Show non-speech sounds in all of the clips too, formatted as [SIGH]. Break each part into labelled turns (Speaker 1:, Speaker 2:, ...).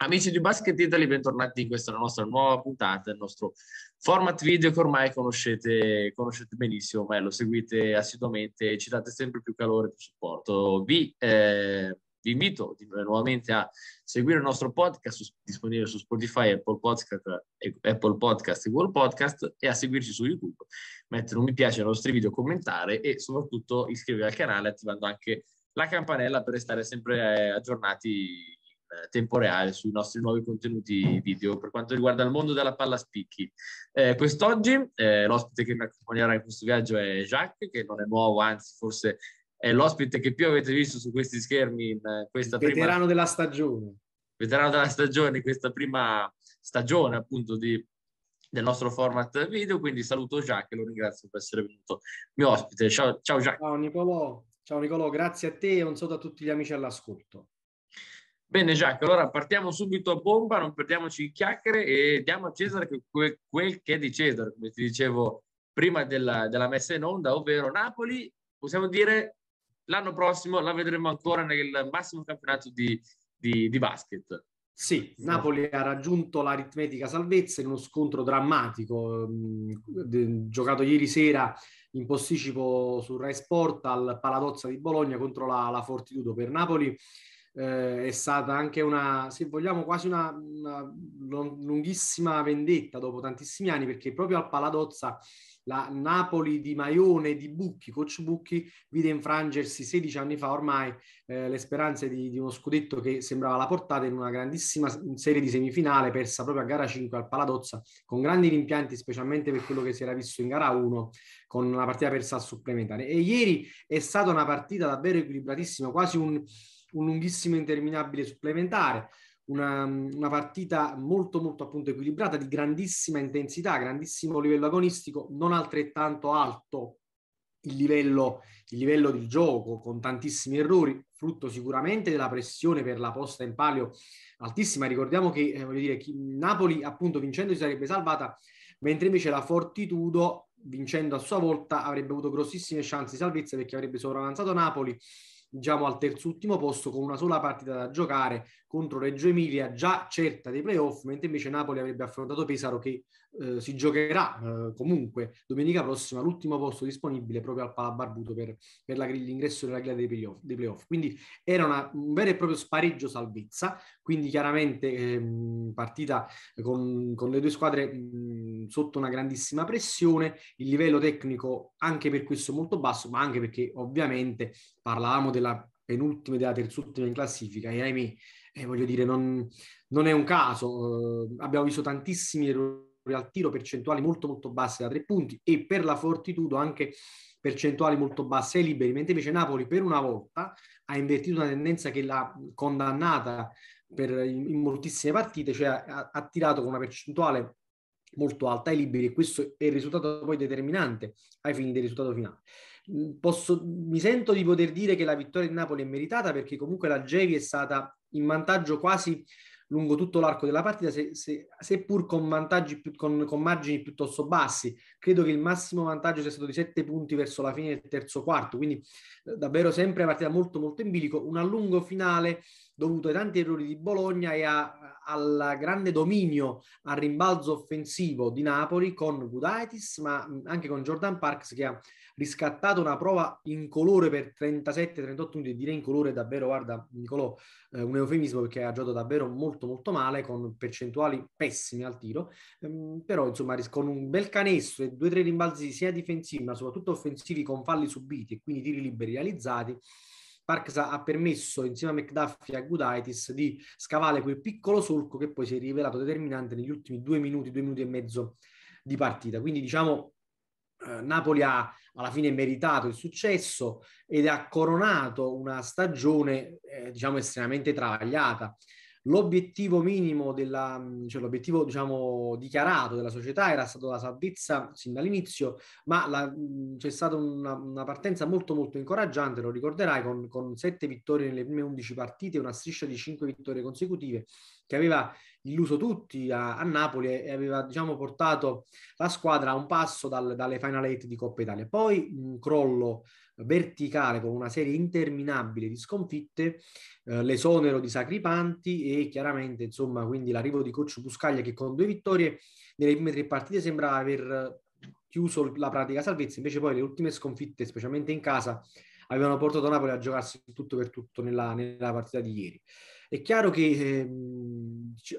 Speaker 1: Amici di Basket Italy, bentornati in questa nostra nuova puntata, il nostro format video che ormai conoscete, conoscete benissimo, beh, lo seguite assiduamente e ci date sempre più calore e più supporto. Vi, eh, vi invito nuovamente a seguire il nostro podcast su, disponibile su Spotify, Apple Podcast, eh, Apple Podcast e Google Podcast e a seguirci su YouTube, mettere un mi piace ai nostri video, commentare e soprattutto iscrivervi al canale attivando anche la campanella per restare sempre eh, aggiornati eh, tempo reale sui nostri nuovi contenuti video per quanto riguarda il mondo della palla spicchi. Eh, quest'oggi eh, l'ospite che mi accompagnerà in questo viaggio è Jacques, che non è nuovo, anzi forse è l'ospite che più avete visto su questi schermi in eh, questa veterano prima...
Speaker 2: della stagione.
Speaker 1: Veterano della stagione, in questa prima stagione appunto di del nostro format video, quindi saluto Jacques e lo ringrazio per essere venuto mio ospite. Ciao, ciao Jacques. Ciao
Speaker 2: Nicolò, ciao Nicolò, grazie a te e un saluto a tutti gli amici all'ascolto.
Speaker 1: Bene Giacomo, allora partiamo subito a bomba, non perdiamoci in chiacchiere e diamo a Cesare quel, quel che è di Cesare, come ti dicevo prima della, della messa in onda, ovvero Napoli, possiamo dire l'anno prossimo la vedremo ancora nel massimo campionato di, di, di basket.
Speaker 2: Sì, Napoli ha raggiunto l'aritmetica salvezza in uno scontro drammatico giocato ieri sera in posticipo sul Rai Sport al Paladozza di Bologna contro la, la Fortitudo per Napoli eh, è stata anche una, se vogliamo, quasi una, una, lunghissima vendetta dopo tantissimi anni, perché proprio al Paladozza la Napoli di Maione di Bucchi, coach Bucchi, vide infrangersi 16 anni fa ormai eh, le speranze di, di, uno scudetto che sembrava la portata in una grandissima serie di semifinale persa proprio a gara 5 al Paladozza con grandi rimpianti specialmente per quello che si era visto in gara 1 con una partita persa al supplementare. E ieri è stata una partita davvero equilibratissima, quasi un, un lunghissimo interminabile supplementare una, una, partita molto molto appunto equilibrata, di grandissima intensità, grandissimo livello agonistico, non altrettanto alto il livello, il livello di gioco, con tantissimi errori, frutto sicuramente della pressione per la posta in palio altissima. Ricordiamo che eh, voglio dire, chi, Napoli appunto vincendo si sarebbe salvata, mentre invece la Fortitudo vincendo a sua volta avrebbe avuto grossissime chance di salvezza perché avrebbe sovravanzato Napoli diciamo al terzultimo posto con una sola partita da giocare contro Reggio Emilia già certa dei playoff, mentre invece Napoli avrebbe affrontato Pesaro che eh, si giocherà eh, comunque domenica prossima l'ultimo posto disponibile proprio al Palabarbuto per, per la, l'ingresso della griglia dei playoff, dei playoff. Quindi era una, un vero e proprio spareggio salvezza, quindi chiaramente eh, partita con, con, le due squadre mh, sotto una grandissima pressione, il livello tecnico anche per questo molto basso, ma anche perché ovviamente parlavamo del della penultima e della terzultima in classifica e ahimè, eh, voglio dire, non, non, è un caso. Eh, abbiamo visto tantissimi errori al tiro, percentuali molto molto basse da tre punti e per la Fortitudo anche percentuali molto basse ai liberi, mentre invece Napoli per una volta ha invertito una tendenza che l'ha condannata per, in, in moltissime partite, cioè ha, ha tirato con una percentuale molto alta ai liberi e questo è il risultato poi determinante ai fini del risultato finale. Mm, posso, mi sento di poter dire che la vittoria di Napoli è meritata perché comunque la Gevi è stata in vantaggio quasi lungo tutto l'arco della partita, se, se, seppur con, vantaggi, con, con, margini piuttosto bassi. Credo che il massimo vantaggio sia stato di 7 punti verso la fine del terzo quarto, quindi eh, davvero sempre una partita molto molto in bilico, un allungo finale dovuto ai tanti errori di Bologna e a, al grande dominio al rimbalzo offensivo di Napoli con Gudaitis, ma anche con Jordan Parks che ha riscattato una prova in colore per 37-38 minuti, direi in colore davvero, guarda Nicolò, eh, un eufemismo perché ha giocato davvero molto molto male, con percentuali pessime al tiro, ehm, però insomma con un bel canestro e due o tre rimbalzi sia difensivi ma soprattutto offensivi con falli subiti e quindi tiri liberi realizzati, Parks ha permesso insieme a McDuffie e a Gudaitis di scavare quel piccolo solco che poi si è rivelato determinante negli ultimi due minuti, due minuti e mezzo di partita. Quindi diciamo eh, Napoli ha alla fine meritato il successo ed ha coronato una stagione eh, diciamo estremamente travagliata L'obiettivo minimo, della, cioè l'obiettivo diciamo, dichiarato della società era stato la salvezza sin dall'inizio, ma la, c'è stata una, una, partenza molto molto incoraggiante, lo ricorderai, con, con 7 vittorie nelle prime undici partite, una striscia di cinque vittorie consecutive che aveva illuso tutti a, a Napoli e aveva diciamo, portato la squadra a un passo dal, dalle Final 8 di Coppa Italia. Poi un crollo verticale con una serie interminabile di sconfitte, eh, l'esonero di Sacripanti e chiaramente insomma quindi l'arrivo di Coccio Buscaglia che con due vittorie nelle prime tre partite sembrava aver chiuso la pratica salvezza, invece poi le ultime sconfitte, specialmente in casa, avevano portato Napoli a giocarsi tutto per tutto nella, nella partita di ieri. È chiaro che eh,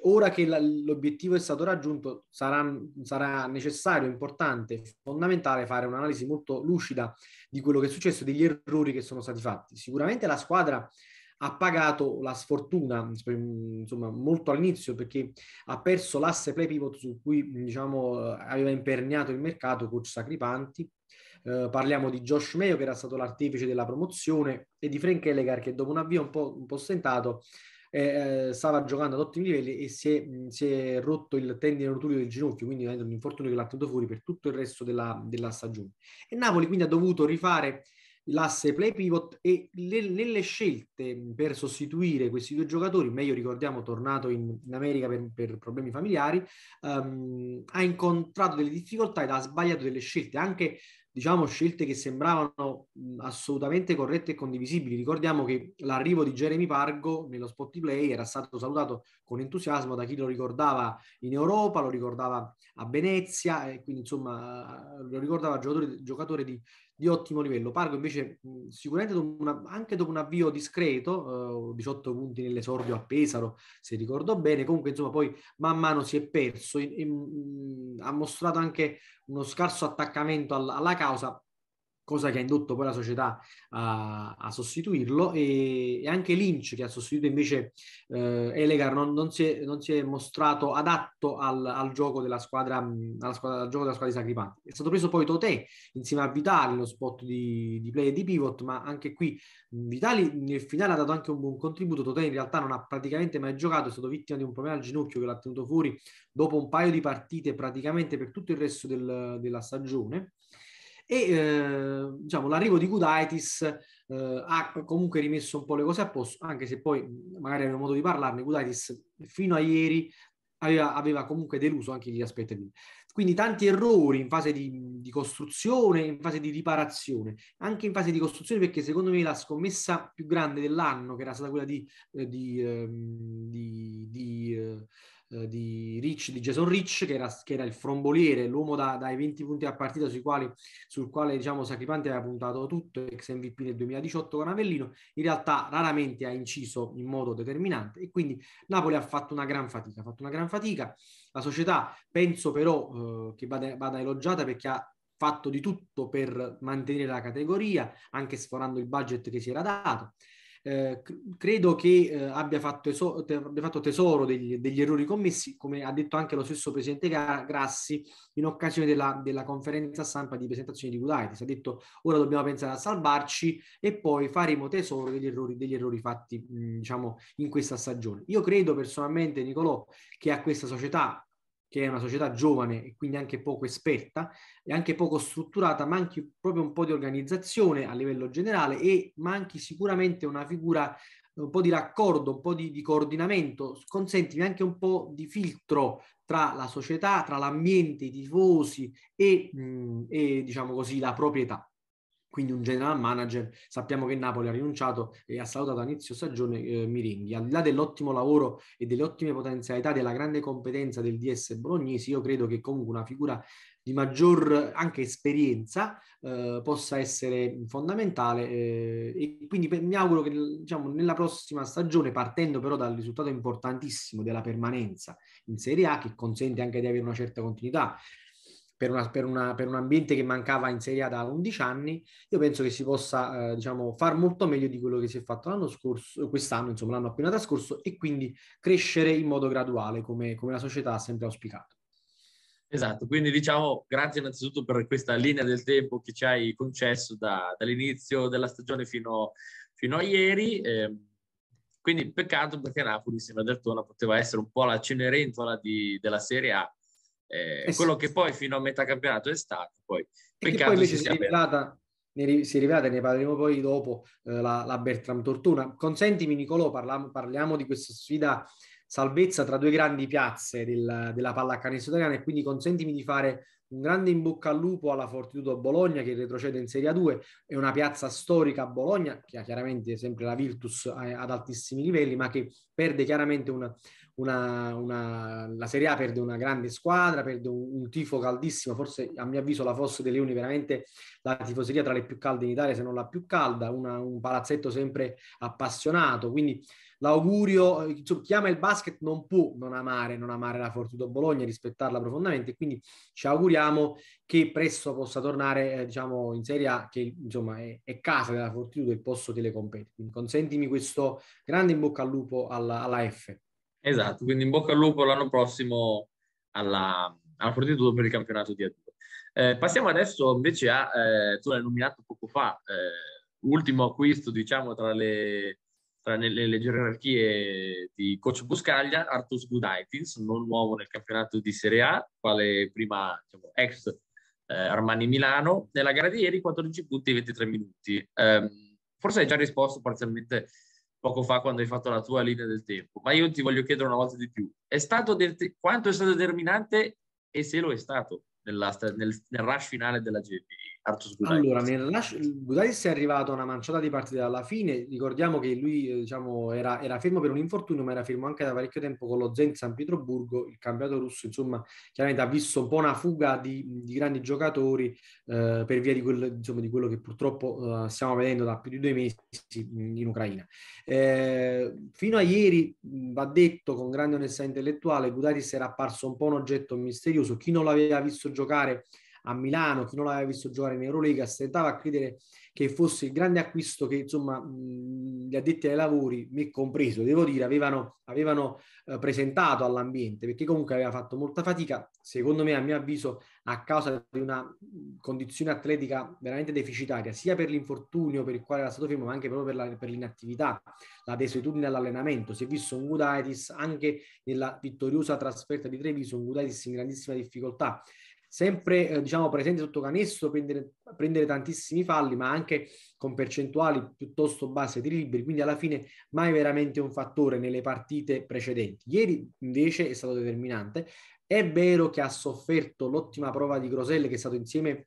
Speaker 2: ora che la, l'obiettivo è stato raggiunto sarà, sarà, necessario, importante, fondamentale fare un'analisi molto lucida di quello che è successo, degli errori che sono stati fatti. Sicuramente la squadra ha pagato la sfortuna, insomma, molto all'inizio perché ha perso l'asse play pivot su cui diciamo, eh, aveva imperniato il mercato coach Sacripanti, Uh, eh, parliamo di Josh Mayo che era stato l'artefice della promozione e di Frank Elegar che dopo un avvio un po', un po stentato eh, stava giocando ad ottimi livelli e si è, mh, si è rotto il tendine rotulio del ginocchio, quindi è un infortunio che l'ha tenuto fuori per tutto il resto della, della stagione. E Napoli quindi ha dovuto rifare l'asse play pivot e le, nelle scelte per sostituire questi due giocatori, meglio ricordiamo tornato in, in America per, per, problemi familiari, um, ha incontrato delle difficoltà ed ha sbagliato delle scelte, anche diciamo scelte che sembravano mh, assolutamente corrette e condivisibili. Ricordiamo che l'arrivo di Jeremy Pargo nello spot di play era stato salutato con entusiasmo da chi lo ricordava in Europa, lo ricordava a Venezia, e quindi insomma lo ricordava giocatore, giocatore di di ottimo livello. Pargo invece sicuramente dopo una, anche dopo un avvio discreto, eh, 18 punti nell'esordio a Pesaro, se ricordo bene, comunque insomma poi man mano si è perso, e, e, mh, ha mostrato anche uno scarso attaccamento alla, alla causa, cosa che ha indotto poi la società a, a sostituirlo e, e, anche Lynch che ha sostituito invece eh, Elegar non, non, si è, non, si è, mostrato adatto al, al gioco della squadra, mm, squadra, al gioco della squadra di Sacripanti. È stato preso poi Totè insieme a Vitali lo spot di, di play e di pivot ma anche qui mm, Vitali nel finale ha dato anche un buon contributo, Totè in realtà non ha praticamente mai giocato, è stato vittima di un problema al ginocchio che l'ha tenuto fuori dopo un paio di partite praticamente per tutto il resto del, della stagione e eh, diciamo, l'arrivo di Gudaitis eh, ha comunque rimesso un po' le cose a posto, anche se poi magari avremo modo di parlarne, Gudaitis fino a ieri aveva, aveva comunque deluso anche gli aspettativi. Quindi tanti errori in fase di, di, costruzione, in fase di riparazione, anche in fase di costruzione perché secondo me la scommessa più grande dell'anno, che era stata quella di, eh, ehm, di, di eh, di, Rich, di Jason Rich, che era, che era il fromboliere, l'uomo da, dai 20 punti a partita sui quali, sul quale diciamo, Sacripante aveva puntato tutto, ex MVP nel 2018 con Avellino, in realtà raramente ha inciso in modo determinante e quindi Napoli ha fatto una gran fatica, ha fatto una gran fatica, la società penso però eh, che vada, vada elogiata perché ha fatto di tutto per mantenere la categoria, anche sforando il budget che si era dato eh, credo che eh, abbia, fatto eso- te- abbia, fatto tesoro degli, degli, errori commessi, come ha detto anche lo stesso presidente Grassi in occasione della, della conferenza stampa di presentazione di Gudaitis. Ha detto ora dobbiamo pensare a salvarci e poi faremo tesoro degli errori, degli errori fatti mh, diciamo, in questa stagione. Io credo personalmente, Nicolò, che a questa società che è una società giovane e quindi anche poco esperta e anche poco strutturata, manchi proprio un po' di organizzazione a livello generale e manchi sicuramente una figura eh, un po' di raccordo, un po' di, di coordinamento, consentimi anche un po' di filtro tra la società, tra l'ambiente, i tifosi e, mh, mm, e diciamo così, la proprietà quindi un general manager. Sappiamo che Napoli ha rinunciato e ha salutato a inizio stagione eh, Miringhi. Al di là dell'ottimo lavoro e delle ottime potenzialità, della grande competenza del DS bolognese, io credo che comunque una figura di maggior anche esperienza eh, possa essere fondamentale eh, e quindi per, mi auguro che diciamo, nella prossima stagione, partendo però dal risultato importantissimo della permanenza in Serie A, che consente anche di avere una certa continuità, per, una, per, una, per, un ambiente che mancava in Serie A da 11 anni, io penso che si possa eh, diciamo, far molto meglio di quello che si è fatto l'anno scorso, quest'anno, insomma l'anno appena trascorso, e quindi crescere in modo graduale come, come la società ha sempre auspicato.
Speaker 1: Esatto, quindi diciamo grazie innanzitutto per questa linea del tempo che ci hai concesso da, dall'inizio della stagione fino, fino a ieri. Eh, quindi peccato perché Napoli insieme ad Altona poteva essere un po' la cenerentola di, della Serie A eh, esatto. quello che poi fino a metà campionato è stato. Poi, peccato poi si, si, è
Speaker 2: rivelata, si è rivelata, ne parleremo poi dopo, eh, la, la, Bertram Tortuna. Consentimi Nicolò, parliamo, parliamo, di questa sfida salvezza tra due grandi piazze del, della pallacanestro italiana e quindi consentimi di fare un grande in bocca al lupo alla Fortitudo Bologna che retrocede in Serie A2, è una piazza storica a Bologna, che ha chiaramente sempre la Virtus eh, ad altissimi livelli, ma che perde chiaramente una, una, una, la Serie A perde una grande squadra, perde un, un, tifo caldissimo, forse a mio avviso la Fosse dei Leoni veramente la tifoseria tra le più calde in Italia, se non la più calda, una, un palazzetto sempre appassionato, quindi l'augurio, insomma, chi ama il basket non può non amare, non amare la Fortitudo Bologna, rispettarla profondamente, quindi ci auguriamo che presto possa tornare eh, diciamo, in Serie A, che insomma è, è casa della Fortitudo, il posto che le compete. Quindi consentimi questo grande in bocca al lupo alla, alla F.
Speaker 1: Esatto, quindi in bocca al lupo l'anno prossimo alla, alla Fortitudo per il campionato di A2. Eh, passiamo adesso invece a, eh, tu l'hai nominato poco fa, eh, ultimo acquisto diciamo tra le, tra nelle, le gerarchie di coach Buscaglia, Artus Gudaitins, non nuovo nel campionato di Serie A, quale prima diciamo, ex eh, Armani Milano, nella gara di ieri 14 punti e 23 minuti. Eh, forse hai già risposto parzialmente poco fa quando hai fatto la tua linea del tempo, ma io ti voglio chiedere una volta di più, è stato det- quanto è stato determinante e se lo è stato nella, nel, nel rush finale della GPI? Artus Gudaitis? Allora,
Speaker 2: nel rilascio, Gudaitis è arrivato a una manciata di partite alla fine, ricordiamo che lui eh, diciamo, era, era, fermo per un infortunio, ma era fermo anche da parecchio tempo con lo Zen San Pietroburgo, il campionato russo, insomma, chiaramente ha visto un po' una fuga di, di grandi giocatori eh, per via di, quel, insomma, di, quello che purtroppo eh, stiamo vedendo da più di due mesi in Ucraina. Eh, fino a ieri, va detto con grande onestà intellettuale, Gudaitis era apparso un po' un oggetto misterioso, chi non l'aveva visto giocare a Milano, chi non l'aveva visto giocare in Eurolega stentava a credere che fosse il grande acquisto che insomma gli addetti ai lavori, me compreso, devo dire, avevano, avevano eh, presentato all'ambiente, perché comunque aveva fatto molta fatica, secondo me a mio avviso, a causa di una condizione atletica veramente deficitaria, sia per l'infortunio per il quale era stato fermo, ma anche proprio per, la, per l'inattività, la desuetudine all'allenamento. Si è visto un Gudaitis anche nella vittoriosa trasferta di Treviso, un Gudaitis in grandissima difficoltà sempre eh, diciamo, presente sotto canestro, prendere, prendere, tantissimi falli, ma anche con percentuali piuttosto basse di liberi, quindi alla fine mai veramente un fattore nelle partite precedenti. Ieri invece è stato determinante. È vero che ha sofferto l'ottima prova di Groselle, che è stato insieme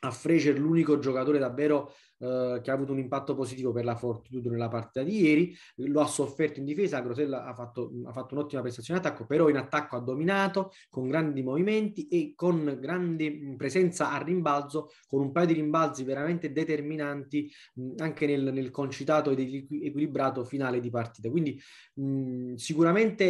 Speaker 2: a Fraser l'unico giocatore davvero eh, che ha avuto un impatto positivo per la Fortitudo nella partita di ieri, lo ha sofferto in difesa, Grosella ha fatto, ha fatto un'ottima prestazione in attacco, però in attacco ha dominato con grandi movimenti e con grande presenza a rimbalzo, con un paio di rimbalzi veramente determinanti mh, anche nel, nel, concitato ed equilibrato finale di partita. Quindi mh, sicuramente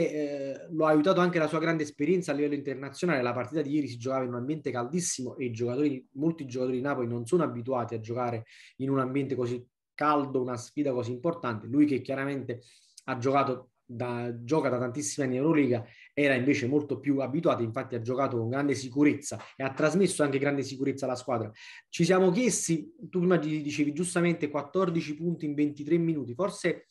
Speaker 2: eh, lo ha aiutato anche la sua grande esperienza a livello internazionale, la partita di ieri si giocava in un ambiente caldissimo e i giocatori, molti giocatori di Napoli non sono abituati a giocare in un ambiente così caldo, una sfida così importante. Lui che chiaramente ha giocato da, gioca da tantissimi anni in Euroliga, era invece molto più abituato, infatti ha giocato con grande sicurezza e ha trasmesso anche grande sicurezza alla squadra. Ci siamo chiesti, tu prima dicevi giustamente 14 punti in 23 minuti, forse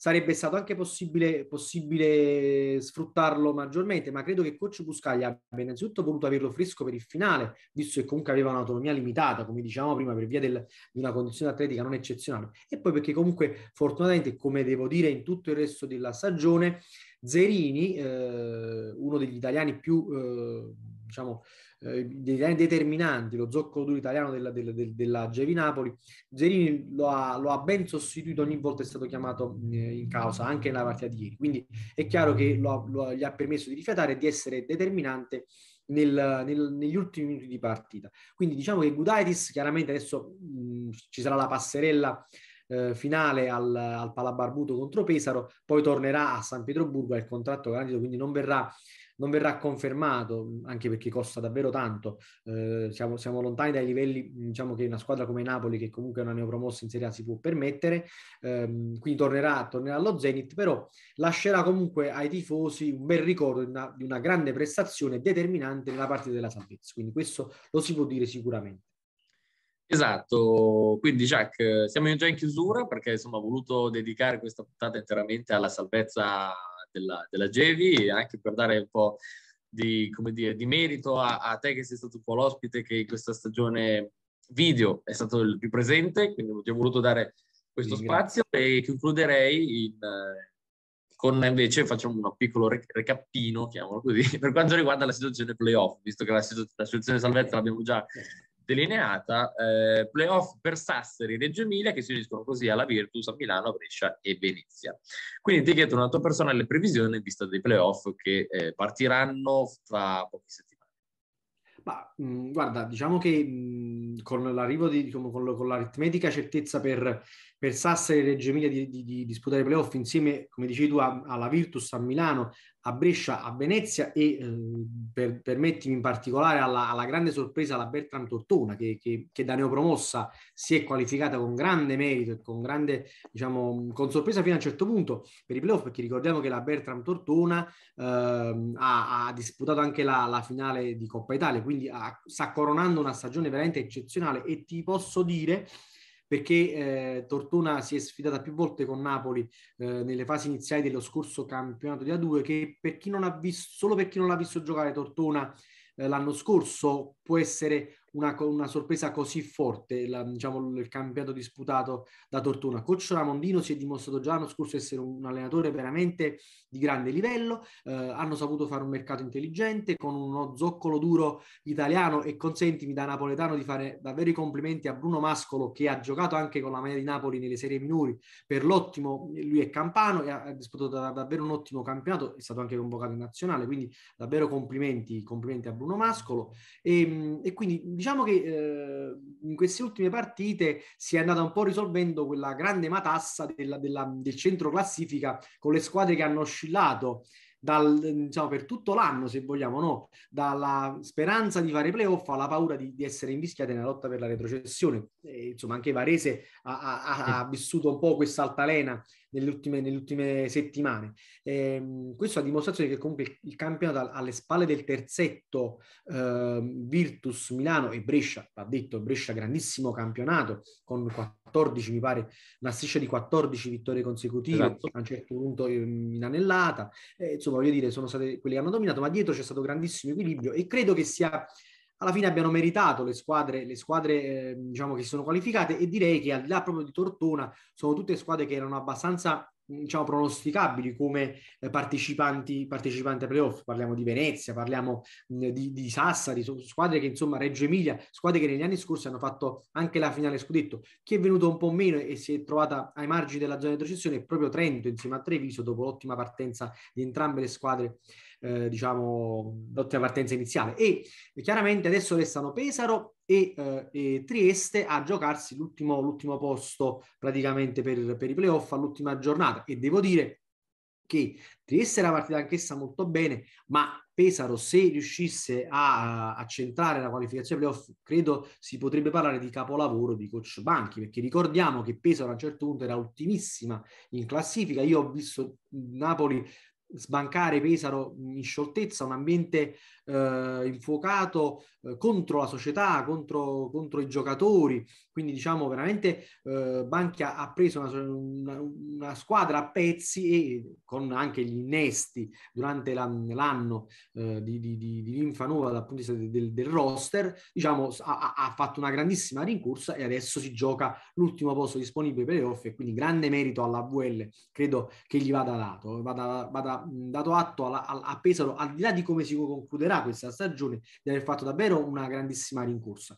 Speaker 2: sarebbe stato anche possibile, possibile sfruttarlo maggiormente, ma credo che coach Buscaglia abbia innanzitutto voluto averlo fresco per il finale, visto che comunque aveva un'autonomia limitata, come dicevamo prima, per via del, di una condizione atletica non eccezionale. E poi perché comunque fortunatamente, come devo dire, in tutto il resto della stagione, Zerini, eh, uno degli italiani più... Eh, diciamo, eh, dei determinanti, lo zoccolo duro italiano della, della, della Gevi Napoli, Zerini lo ha, lo ha, ben sostituito ogni volta è stato chiamato eh, in causa, anche nella partita di ieri. Quindi è chiaro che lo, lo, gli ha permesso di rifiatare e di essere determinante nel, nel, negli ultimi minuti di partita. Quindi diciamo che Gudaitis chiaramente adesso mh, mm, ci sarà la passerella eh, finale al, al Palabarbuto contro Pesaro, poi tornerà a San Pietroburgo, è il contratto garantito, quindi non verrà non verrà confermato, anche perché costa davvero tanto. Eh, siamo, siamo, lontani dai livelli diciamo, che una squadra come Napoli, che comunque è una neopromossa in Serie A, si può permettere. Eh, quindi tornerà, tornerà allo Zenit, però lascerà comunque ai tifosi un bel ricordo di una, di una grande prestazione determinante nella partita della salvezza. Quindi questo lo si può dire sicuramente.
Speaker 1: Esatto, quindi Jack, siamo già in chiusura perché insomma ho voluto dedicare questa puntata interamente alla salvezza della, della Gevi, anche per dare un po' di, dire, di merito a, a, te che sei stato un po' l'ospite che in questa stagione video è stato il più presente, quindi ti ho voluto dare questo sì, spazio grazie. e concluderei in, eh, con invece facciamo un piccolo recappino, chiamalo così, [LAUGHS] per quanto riguarda la situazione playoff, visto che la, situazione salvezza l'abbiamo già delineata, eh, playoff per Sassari e Reggio Emilia che si uniscono così alla Virtus a Milano, Brescia e Venezia. Quindi ti chiedo una tua personale previsione in vista dei playoff che eh, partiranno tra poche settimane.
Speaker 2: Ma mh, mm, guarda, diciamo che mh, mm, con l'arrivo di, diciamo, con, lo, con, l'aritmetica certezza per, per Sassari e Reggio Emilia di, di, di disputare i playoff insieme, come dicevi tu, a, alla Virtus a Milano, a Brescia, a Venezia e eh, per, permettimi in particolare alla, alla, grande sorpresa la Bertram Tortona che, che, che da neopromossa si è qualificata con grande merito e con grande, diciamo, con sorpresa fino a un certo punto per i playoff perché ricordiamo che la Bertram Tortona eh, ha, ha, disputato anche la, la, finale di Coppa Italia, quindi ha, sta coronando una stagione veramente eccezionale e ti posso dire perché eh, Tortona si è sfidata più volte con Napoli eh, nelle fasi iniziali dello scorso campionato di A2 che per chi non ha visto, solo per chi non l'ha visto giocare Tortona eh, l'anno scorso può essere una, una, sorpresa così forte, la, diciamo, il campionato disputato da Tortona. Coach Ramondino si è dimostrato già l'anno scorso essere un allenatore veramente di grande livello, eh, hanno saputo fare un mercato intelligente con uno zoccolo duro italiano e consentimi da napoletano di fare davvero i complimenti a Bruno Mascolo che ha giocato anche con la maglia di Napoli nelle serie minori per l'ottimo, lui è campano e ha, ha disputato davvero un ottimo campionato, è stato anche convocato in nazionale, quindi davvero complimenti, complimenti a Bruno Mascolo e, ehm, e quindi diciamo che eh, in queste ultime partite si è andata un po' risolvendo quella grande matassa della, della, del centro classifica con le squadre che hanno oscillato dal, diciamo, per tutto l'anno, se vogliamo, no? dalla speranza di fare playoff alla paura di, di essere invischiate nella lotta per la retrocessione. E, insomma, anche Varese ha, ha, ha, vissuto un po' questa altalena nelle ultime, nelle ultime settimane. Ehm, questo a dimostrazione che comunque il campionato alle spalle del terzetto eh, Virtus, Milano e Brescia, va detto Brescia grandissimo campionato con 14 mi pare una striscia di 14 vittorie consecutive esatto. a un certo punto eh, inanellata eh, insomma voglio dire sono state quelle che hanno dominato ma dietro c'è stato grandissimo equilibrio e credo che sia alla fine abbiano meritato le squadre, le squadre eh, diciamo, che si sono qualificate e direi che al di là proprio di Tortona sono tutte squadre che erano abbastanza diciamo, pronosticabili come eh, partecipanti, partecipanti ai playoff. Parliamo di Venezia, parliamo mh, di, di, Sassari, squadre che insomma Reggio Emilia, squadre che negli anni scorsi hanno fatto anche la finale scudetto. Chi è venuto un po' meno e si è trovata ai margini della zona di retrocessione è proprio Trento insieme a Treviso dopo l'ottima partenza di entrambe le squadre eh, diciamo, l'ottima partenza iniziale. E chiaramente adesso restano Pesaro e, eh, e Trieste a giocarsi l'ultimo, l'ultimo posto praticamente per, per i playoff all'ultima giornata. E devo dire che Trieste era partita anch'essa molto bene, ma Pesaro, se riuscisse a, a centrare la qualificazione playoff, credo si potrebbe parlare di capolavoro di coach Banchi, perché ricordiamo che Pesaro a un certo punto era ultimissima in classifica. Io ho visto Napoli sbancare Pesaro in scioltezza, un ambiente eh, infuocato, eh, contro la società, contro, contro, i giocatori, quindi diciamo veramente eh, Banchia ha preso una, una, una, squadra a pezzi e con anche gli innesti durante l'anno eh, di, di, di, Linfanova dal punto di vista del, del roster, diciamo ha, ha, fatto una grandissima rincorsa e adesso si gioca l'ultimo posto disponibile per i off e quindi grande merito alla VL, credo che gli vada dato, vada, vada dato atto alla, a Pesaro, al di là di come si concluderà questa stagione, di aver fatto davvero davvero una grandissima rincorsa.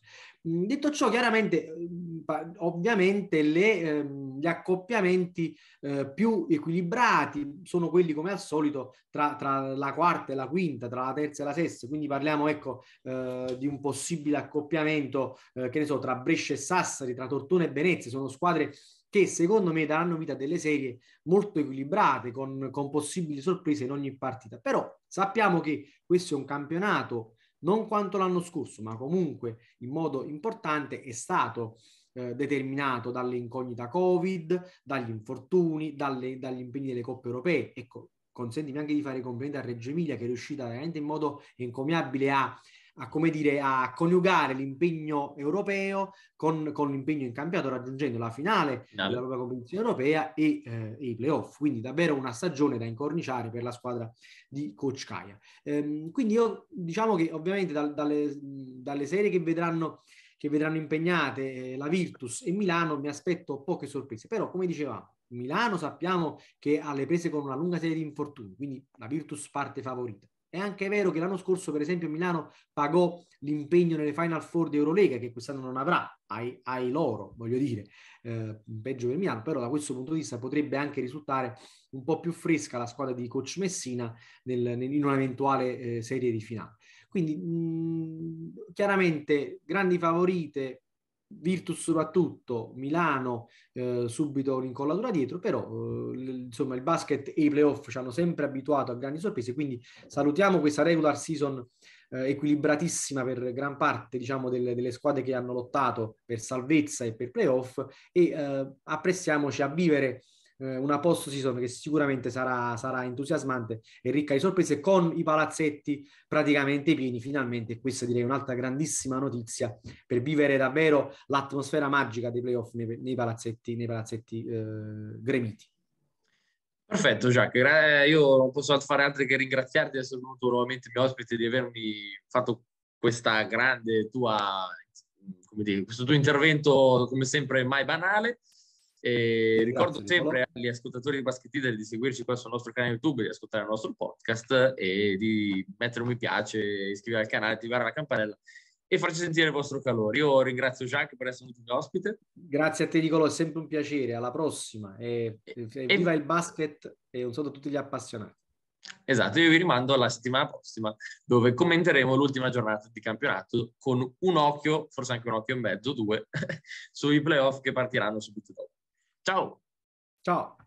Speaker 2: Mm, detto ciò, chiaramente, mm, ovviamente le, ehm, gli accoppiamenti eh, più equilibrati sono quelli come al solito tra, tra, la quarta e la quinta, tra la terza e la sesta, quindi parliamo ecco, eh, di un possibile accoppiamento eh, che ne so, tra Brescia e Sassari, tra Tortone e Venezia, sono squadre che secondo me daranno vita a delle serie molto equilibrate con, con possibili sorprese in ogni partita. Però sappiamo che questo è un campionato non quanto l'anno scorso, ma comunque in modo importante è stato eh, determinato dall'incognita Covid, dagli infortuni, dalle, dagli impegni delle coppe europee. Ecco, consentimi anche di fare complimenti a Reggio Emilia che è riuscita veramente in modo encomiabile a a, come dire, a coniugare l'impegno europeo con, con l'impegno in campionato, raggiungendo la finale no. della propria competizione europea e, eh, e, i playoff. Quindi davvero una stagione da incorniciare per la squadra di Coach Kaya. Ehm, quindi io diciamo che ovviamente dal, dalle, dalle serie che vedranno che vedranno impegnate eh, la Virtus e Milano, mi aspetto poche sorprese. Però, come dicevamo, Milano sappiamo che ha le prese con una lunga serie di infortuni, quindi la Virtus parte favorita. È anche vero che l'anno scorso, per esempio, Milano pagò l'impegno nelle Final Four di Eurolega, che quest'anno non avrà, ai, ai loro, voglio dire, eh, peggio per Milano, però da questo punto di vista potrebbe anche risultare un po' più fresca la squadra di coach Messina nel, nel, in un'eventuale eh, serie di finale. Quindi mh, mm, chiaramente grandi favorite Virtus soprattutto, Milano eh, subito un'incollatura dietro, però eh, insomma il basket e i playoff ci hanno sempre abituato a grandi sorprese, quindi salutiamo questa regular season eh, equilibratissima per gran parte diciamo, delle, delle, squadre che hanno lottato per salvezza e per playoff e eh, apprestiamoci a vivere eh, una post season che sicuramente sarà, sarà, entusiasmante e ricca di sorprese con i palazzetti praticamente pieni finalmente questa direi un'altra grandissima notizia per vivere davvero l'atmosfera magica dei playoff nei, nei palazzetti, nei palazzetti eh, gremiti
Speaker 1: Perfetto Jack, io non posso fare altro che ringraziarti di essere venuto nuovamente mio ospite di avermi fatto questa grande tua, come dire, questo tuo intervento come sempre mai banale e ricordo Grazie, sempre agli ascoltatori di Basket Leader di seguirci qua sul nostro canale YouTube, di ascoltare il nostro podcast e di mettere un mi piace, iscrivervi al canale, attivare la campanella e farci sentire il vostro calore. Io ringrazio Jacques per essere venuto ospite.
Speaker 2: Grazie a te Nicolò, è sempre un piacere, alla prossima e, e, e viva e... il basket e un saluto a tutti gli appassionati.
Speaker 1: Esatto, io vi rimando alla settimana prossima dove commenteremo l'ultima giornata di campionato con un occhio, forse anche un occhio e mezzo, due, [LAUGHS] sui playoff che partiranno subito dopo. 赵赵。